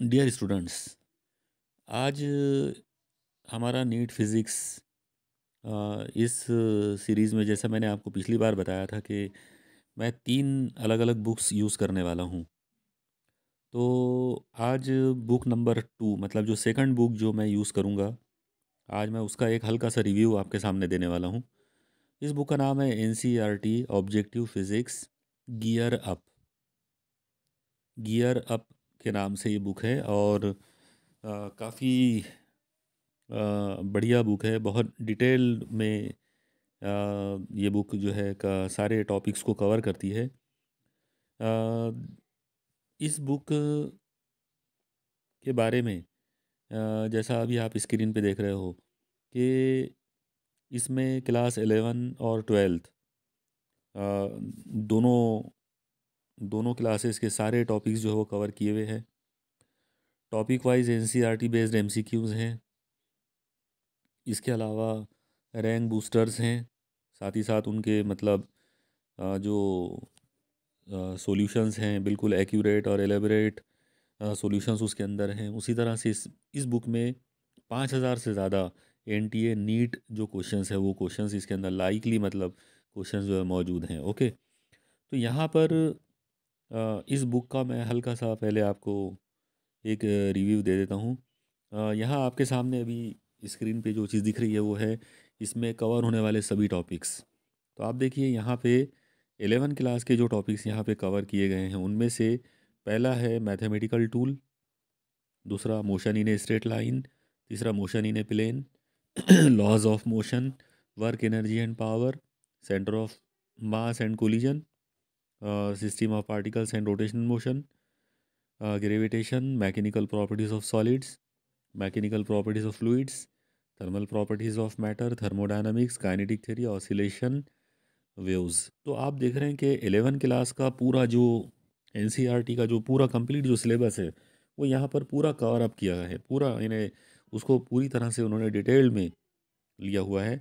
dear students आज uh, हमारा NEET physics uh, इस सीरीज़ uh, में जैसा मैंने आपको पिछली बार बताया था कि मैं तीन अलग अलग बुक्स यूज़ करने वाला हूँ तो आज बुक नंबर टू मतलब जो सेकंड बुक जो मैं यूज़ करूँगा आज मैं उसका एक हल्का सा रिव्यू आपके सामने देने वाला हूँ इस बुक का नाम है an objective physics gear up gear up के नाम से ये बुक है और काफ़ी बढ़िया बुक है बहुत डिटेल में आ, ये बुक जो है का सारे टॉपिक्स को कवर करती है आ, इस बुक के बारे में आ, जैसा अभी आप स्क्रीन पे देख रहे हो कि इसमें क्लास एलेवन और ट्वेल्थ दोनों दोनों क्लासेस के सारे टॉपिक्स जो है वो कवर किए हुए हैं topic wise N based M हैं इसके अलावा रैंक बूस्टर्स हैं साथ ही साथ उनके मतलब जो सॉल्यूशंस हैं बिल्कुल एक्यूरेट और एलेबरेट सॉल्यूशंस उसके अंदर हैं उसी तरह से इस इस बुक में पाँच हज़ार से ज़्यादा एन टी ए नीट जो क्वेश्चंस है वो क्वेश्चंस इसके अंदर लाइकली मतलब क्वेश्चंस जो है मौजूद हैं ओके तो यहाँ पर इस बुक का मैं हल्का सा पहले आपको एक रिव्यू दे देता हूँ यहाँ आपके सामने अभी स्क्रीन पे जो चीज़ दिख रही है वो है इसमें कवर होने वाले सभी टॉपिक्स तो आप देखिए यहाँ पे एलेवन क्लास के जो टॉपिक्स यहाँ पे कवर किए गए हैं उनमें से पहला है मैथमेटिकल टूल दूसरा motion in a straight line तीसरा motion in a plane laws of motion work energy and power centre of mass and collision system of particles and rotational motion gravitation mechanical properties of solids mechanical properties of fluids thermal properties of matter thermodynamics kinetic theory oscillation waves तो आप देख रहे हैं कि eleven class का पूरा जो N e का जो पूरा कंप्लीट जो सिलेबस है वो यहाँ पर पूरा कवर अप किया है पूरा यानी उसको पूरी तरह से उन्होंने डिटेल में लिया हुआ है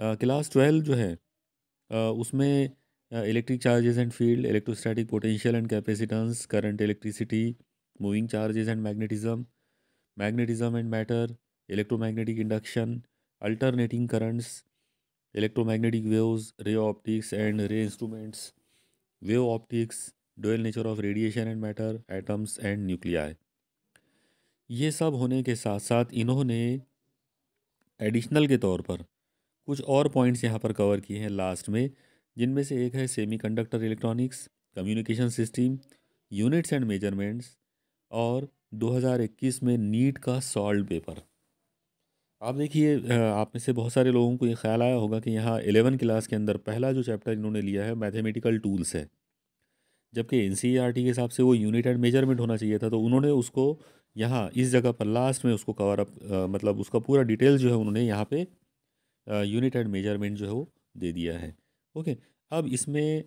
क्लास uh, ट्वेल्व जो है आ, uh, उसमें electric charges and field electrostatic potential and capacitance current electricity moving charges and magnetism magnetism and matter electromagnetic induction alternating currents electromagnetic waves ray optics and ray instruments wave optics dual nature of radiation and matter atoms and nuclei ये सब होने के साथ साथ इन्होंने additional के तौर पर कुछ और पॉइंट्स यहाँ पर कवर किए हैं लास्ट में जिनमें से एक है semiconductor electronics communication system units and measurements और 2021 में नीट का सॉल्व पेपर आप देखिए आप में से बहुत सारे लोगों को ये ख्याल आया होगा कि यहाँ एलेवन क्लास के अंदर पहला जो चैप्टर इन्होंने लिया है मैथमेटिकल टूल्स है जबकि एन e के हिसाब से वो यूनिट एंड मेजरमेंट होना चाहिए था तो उन्होंने उसको यहाँ इस जगह पर लास्ट में उसको कवर अप मतलब उसका पूरा डिटेल जो है उन्होंने यहाँ पे यूनिट एंड मेजरमेंट जो है वो दे दिया है ओके अब इसमें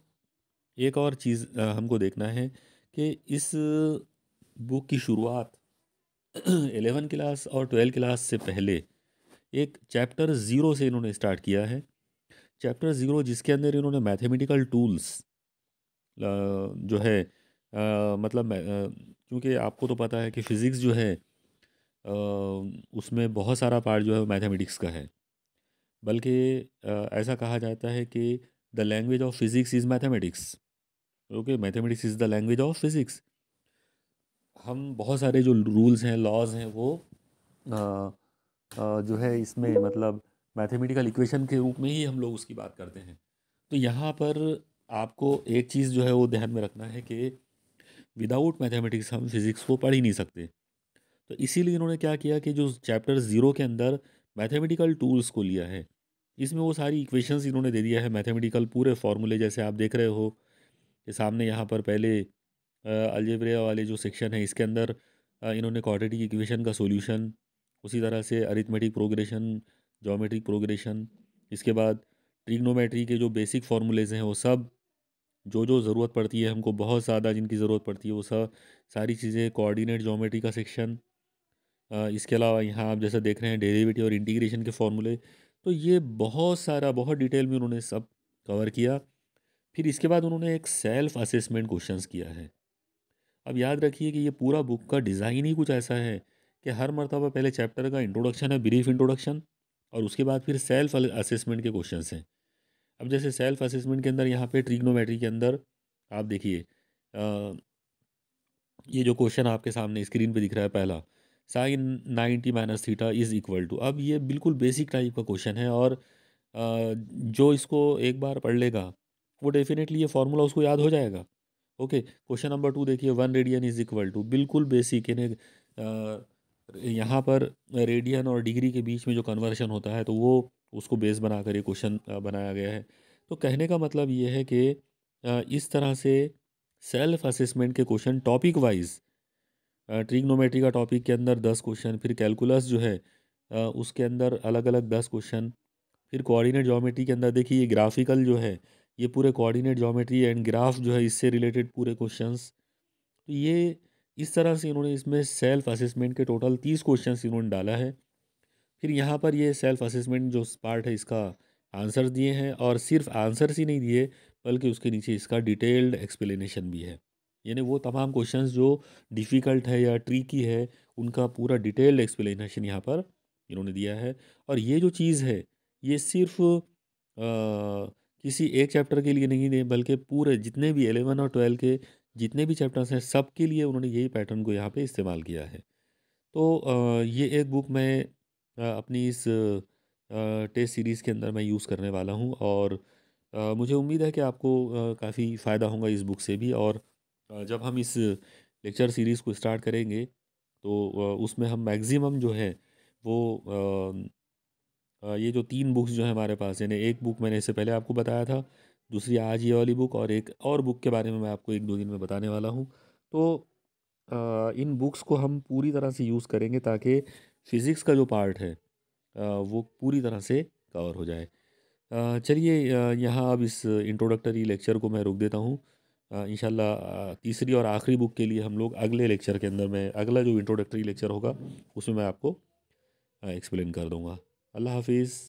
एक और चीज़ हमको देखना है कि इस बुक की शुरुआत एलेवन क्लास और ट्वेल्व क्लास से पहले एक चैप्टर ज़ीरो से इन्होंने स्टार्ट किया है चैप्टर ज़ीरो जिसके अंदर इन्होंने मैथमेटिकल टूल्स जो है मतलब क्योंकि आपको तो पता है कि फ़िज़िक्स जो है उसमें बहुत सारा पार्ट जो है मैथमेटिक्स का है बल्कि ऐसा कहा जाता है कि the language of physics is mathematics okay mathematics is the language of physics हम बहुत सारे जो रूल्स हैं लॉज हैं वो आ, आ, जो है इसमें मतलब मैथमेटिकल इक्वेशन के रूप में ही हम लोग उसकी बात करते हैं तो यहाँ पर आपको एक चीज़ जो है वो ध्यान में रखना है कि विदाउट मैथमेटिक्स हम फिज़िक्स को पढ़ ही नहीं सकते तो इसीलिए इन्होंने क्या किया कि जो चैप्टर ज़ीरो के अंदर मैथमेटिकल टूल्स को लिया है इसमें वो सारी इक्वेशंस इन्होंने दे दिया है मैथमेटिकल पूरे फार्मूले जैसे आप देख रहे हो कि सामने यहाँ पर पहले अलजेब्रिया वाले जो सेक्शन है इसके अंदर इन्होंने क्वाड्रेटिक इक्वेशन का सोल्यूशन उसी तरह से अरिथमेटिक प्रोग्रेशन जोमेट्रिक प्रोग्रेशन इसके बाद ट्रिग्नोमेट्री के जो बेसिक फार्मूलेज हैं वो सब जो जो ज़रूरत पड़ती है हमको बहुत ज़्यादा जिनकी ज़रूरत पड़ती है वो सब सारी चीज़ें कोऑर्डिनेट जोमेट्री का सेक्शन इसके अलावा यहाँ आप जैसा देख रहे हैं डेरिवेटिव और इंटीग्रेशन के फार्मूले तो ये बहुत सारा बहुत डिटेल में उन्होंने सब कवर किया फिर इसके बाद उन्होंने एक सेल्फ असेसमेंट क्वेश्चन किया है अब याद रखिए कि ये पूरा बुक का डिज़ाइन ही कुछ ऐसा है कि हर मरतबा पहले चैप्टर का इंट्रोडक्शन है ब्रीफ इंट्रोडक्शन और उसके बाद फिर सेल्फ असेसमेंट के क्वेश्चन हैं अब जैसे सेल्फ असेसमेंट के अंदर यहाँ पे ट्रिग्नोमेट्री के अंदर आप देखिए ये जो क्वेश्चन आपके सामने स्क्रीन पे दिख रहा है पहला sine ninety minus theta is equal to अब ये बिल्कुल बेसिक टाइप का क्वेश्चन है और जो इसको एक बार पढ़ लेगा वो डेफिनेटली ये फार्मूला उसको याद हो जाएगा ओके क्वेश्चन नंबर टू देखिए one radian is equal to बिल्कुल बेसिक इन्हें यहाँ पर रेडियन और डिग्री के बीच में जो कन्वर्शन होता है तो वो उसको बेस बना कर ये क्वेश्चन बनाया गया है तो कहने का मतलब ये है कि इस तरह से सेल्फ असेसमेंट के क्वेश्चन टॉपिक वाइज ट्रिग्नोमेट्री का टॉपिक के अंदर दस क्वेश्चन फिर कैलकुलस जो है उसके अंदर अलग अलग दस क्वेश्चन फिर कोऑर्डिनेट जोमेट्री के अंदर देखिए ये ग्राफिकल जो है ये पूरे कोऑर्डिनेट जोमेट्री एंड ग्राफ जो है इससे रिलेटेड पूरे क्वेश्चंस तो ये इस तरह से इन्होंने इसमें सेल्फ असेसमेंट के टोटल तीस क्वेश्चन इन्होंने डाला है फिर यहाँ पर ये सेल्फ असेसमेंट जो पार्ट है इसका आंसर दिए हैं और सिर्फ आंसर्स ही नहीं दिए बल्कि उसके नीचे इसका डिटेल्ड एक्सप्लेनेशन भी है यानी वो तमाम क्वेश्चंस जो डिफ़िकल्ट है या ट्रिकी है उनका पूरा डिटेल्ड एक्सप्लेनेशन यहाँ पर इन्होंने दिया है और ये जो चीज़ है ये सिर्फ आ, किसी एक चैप्टर के लिए नहीं है बल्कि पूरे जितने भी एलेवन और ट्वेल्व के जितने भी चैप्टर्स हैं सब के लिए उन्होंने यही पैटर्न को यहाँ पे इस्तेमाल किया है तो आ, ये एक बुक मैं आ, अपनी इस टेस्ट सीरीज़ के अंदर मैं यूज़ करने वाला हूँ और मुझे उम्मीद है कि आपको काफ़ी फ़ायदा होगा इस बुक से भी और जब हम इस लेक्चर सीरीज़ को स्टार्ट करेंगे तो उसमें हम मैक्सिमम जो है वो ये जो तीन बुक्स जो है हमारे पास यानी एक बुक मैंने इससे पहले आपको बताया था दूसरी आज ये वाली बुक और एक और बुक के बारे में मैं आपको एक दो दिन में बताने वाला हूँ तो इन बुक्स को हम पूरी तरह से यूज़ करेंगे ताकि फ़िज़िक्स का जो पार्ट है वो पूरी तरह से कवर हो जाए चलिए यहाँ अब इस इंट्रोडक्टरी लेक्चर को मैं रोक देता हूँ इन तीसरी और आखिरी बुक के लिए हम लोग अगले लेक्चर के अंदर में अगला जो इंट्रोडक्टरी लेक्चर होगा उसमें मैं आपको एक्सप्लेन कर दूँगा अल्लाह हाफिज़